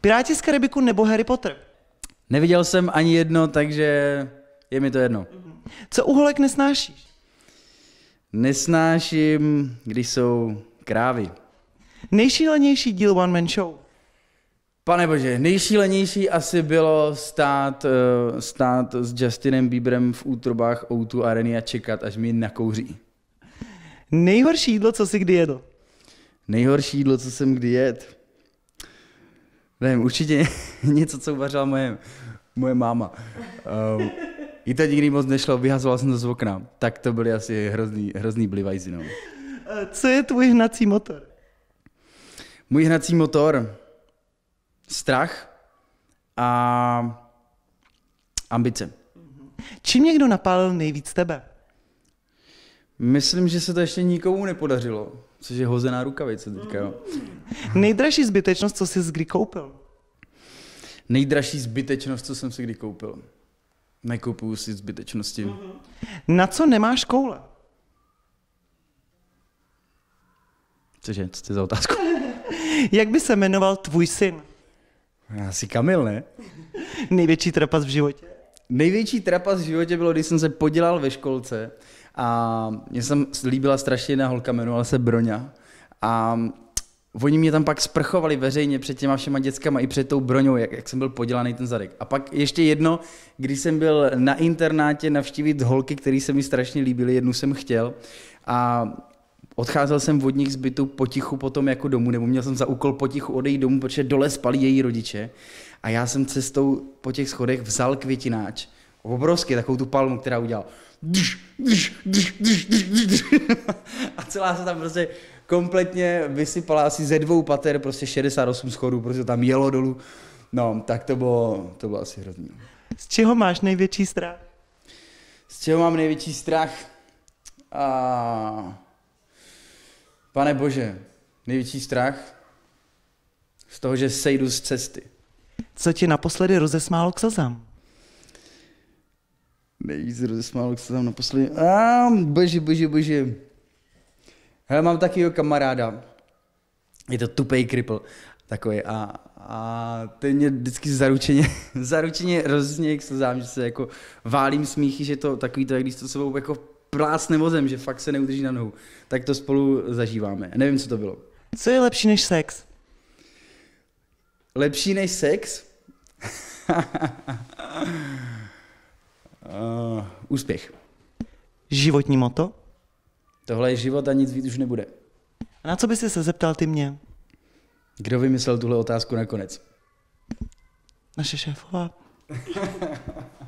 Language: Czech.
Piráti z Karibiku nebo Harry Potter? Neviděl jsem ani jedno, takže je mi to jedno. Co u holek nesnášíš? Nesnáším, když jsou krávy. Nejšílenější díl One Man Show? Pane bože, nejšílenější asi bylo stát, eh, stát s Justinem Bieberem v útrobách o Areny a čekat, až mi nakouří. Nejhorší jídlo, co jsi kdy jedl? Nejhorší jídlo, co jsem kdy jedl? Nevím, určitě něco, co uvařila moje, moje máma. Um, I to nikdy moc nešlo, vyhazoval jsem to z okna. Tak to byly asi hrozný, hrozný blivajzy. No. Eh, co je tvůj hnací motor? Můj hnací motor? Strach a ambice. Čím někdo napálil nejvíc tebe? Myslím, že se to ještě nikomu nepodařilo. Což je hozená rukavice teďka, jo. Nejdražší zbytečnost, co jsi kdy koupil? Nejdražší zbytečnost, co jsem si kdy koupil. Nekoupuju si zbytečnosti. Mm-hmm. Na co nemáš koule? Cože, co ty za otázku? Jak by se jmenoval tvůj syn? Asi Kamil, ne? Největší trapas v životě? Největší trapas v životě bylo, když jsem se podělal ve školce a mně se tam líbila strašně jedna holka, jmenovala se Broňa. A oni mě tam pak sprchovali veřejně před těma všema dětskama i před tou broňou, jak, jak jsem byl podělaný ten zadek. A pak ještě jedno, když jsem byl na internátě navštívit holky, které se mi strašně líbily, jednu jsem chtěl a odcházel jsem od nich z bytu potichu potom jako domů, nebo měl jsem za úkol potichu odejít domů, protože dole spali její rodiče. A já jsem cestou po těch schodech vzal květináč obrovský, takovou tu palmu, která udělal. A celá se tam prostě kompletně vysypala asi ze dvou pater, prostě 68 schodů, prostě tam jelo dolů. No, tak to bylo, to bylo asi hrozný. No. Z čeho máš největší strach? Z čeho mám největší strach? A... Pane bože, největší strach? Z toho, že sejdu z cesty. Co ti naposledy rozesmálo k slzám? Nejvíc rozesmál, jak se tam naposledy. A ah, bože, bože, bože. Hele, mám takového kamaráda. Je to tupej kripl. Takový a, a ten mě vždycky zaručeně, zaručeně hrozně extazám, že se jako válím smíchy, že to takový to, jak když to sebou jako plásne vozem, že fakt se neudrží na nohu. Tak to spolu zažíváme. Nevím, co to bylo. Co je lepší než sex? Lepší než sex? uh, úspěch. Životní moto? Tohle je život a nic víc už nebude. A na co bys se zeptal ty mě? Kdo vymyslel tuhle otázku nakonec? Naše šéfová.